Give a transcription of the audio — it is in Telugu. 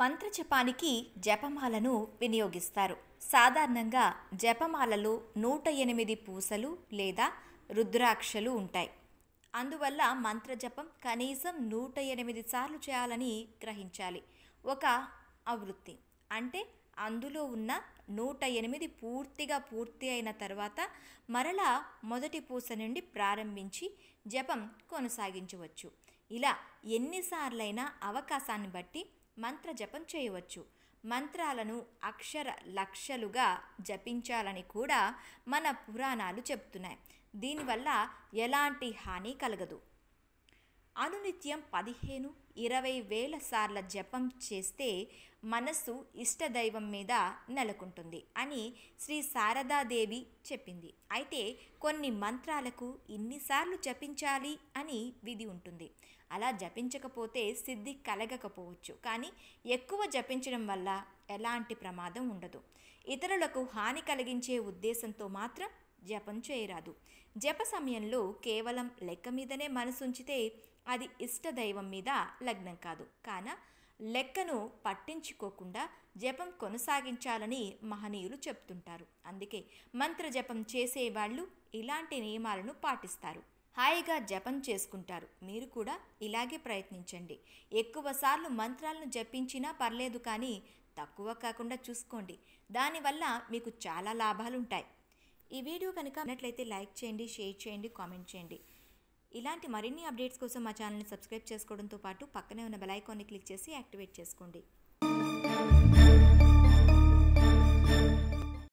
మంత్రజపానికి జపమాలను వినియోగిస్తారు సాధారణంగా జపమాలలో నూట ఎనిమిది పూసలు లేదా రుద్రాక్షలు ఉంటాయి అందువల్ల మంత్రజపం కనీసం నూట ఎనిమిది సార్లు చేయాలని గ్రహించాలి ఒక అవృత్తి అంటే అందులో ఉన్న నూట ఎనిమిది పూర్తిగా పూర్తి అయిన తర్వాత మరలా మొదటి పూస నుండి ప్రారంభించి జపం కొనసాగించవచ్చు ఇలా ఎన్నిసార్లైనా అవకాశాన్ని బట్టి మంత్ర జపం చేయవచ్చు మంత్రాలను అక్షర లక్షలుగా జపించాలని కూడా మన పురాణాలు చెప్తున్నాయి దీనివల్ల ఎలాంటి హాని కలగదు అనునిత్యం పదిహేను ఇరవై వేల సార్ల జపం చేస్తే మనస్సు ఇష్టదైవం మీద నెలకొంటుంది అని శ్రీ శారదాదేవి చెప్పింది అయితే కొన్ని మంత్రాలకు ఇన్నిసార్లు జపించాలి అని విధి ఉంటుంది అలా జపించకపోతే సిద్ధి కలగకపోవచ్చు కానీ ఎక్కువ జపించడం వల్ల ఎలాంటి ప్రమాదం ఉండదు ఇతరులకు హాని కలిగించే ఉద్దేశంతో మాత్రం జపం చేయరాదు జప సమయంలో కేవలం లెక్క మీదనే మనసుంచితే అది ఇష్టదైవం మీద లగ్నం కాదు కాన లెక్కను పట్టించుకోకుండా జపం కొనసాగించాలని మహనీయులు చెప్తుంటారు అందుకే మంత్ర జపం చేసేవాళ్ళు ఇలాంటి నియమాలను పాటిస్తారు హాయిగా జపం చేసుకుంటారు మీరు కూడా ఇలాగే ప్రయత్నించండి ఎక్కువసార్లు మంత్రాలను జపించినా పర్లేదు కానీ తక్కువ కాకుండా చూసుకోండి దానివల్ల మీకు చాలా లాభాలుంటాయి ఈ వీడియో కనుక నచ్చినట్లయితే లైక్ చేయండి షేర్ చేయండి కామెంట్ చేయండి ఇలాంటి మరిన్ని అప్డేట్స్ కోసం మా ఛానల్ని సబ్స్క్రైబ్ చేసుకోవడంతో పాటు పక్కనే ఉన్న బెల్ ఐకాన్ని క్లిక్ చేసి యాక్టివేట్ చేసుకోండి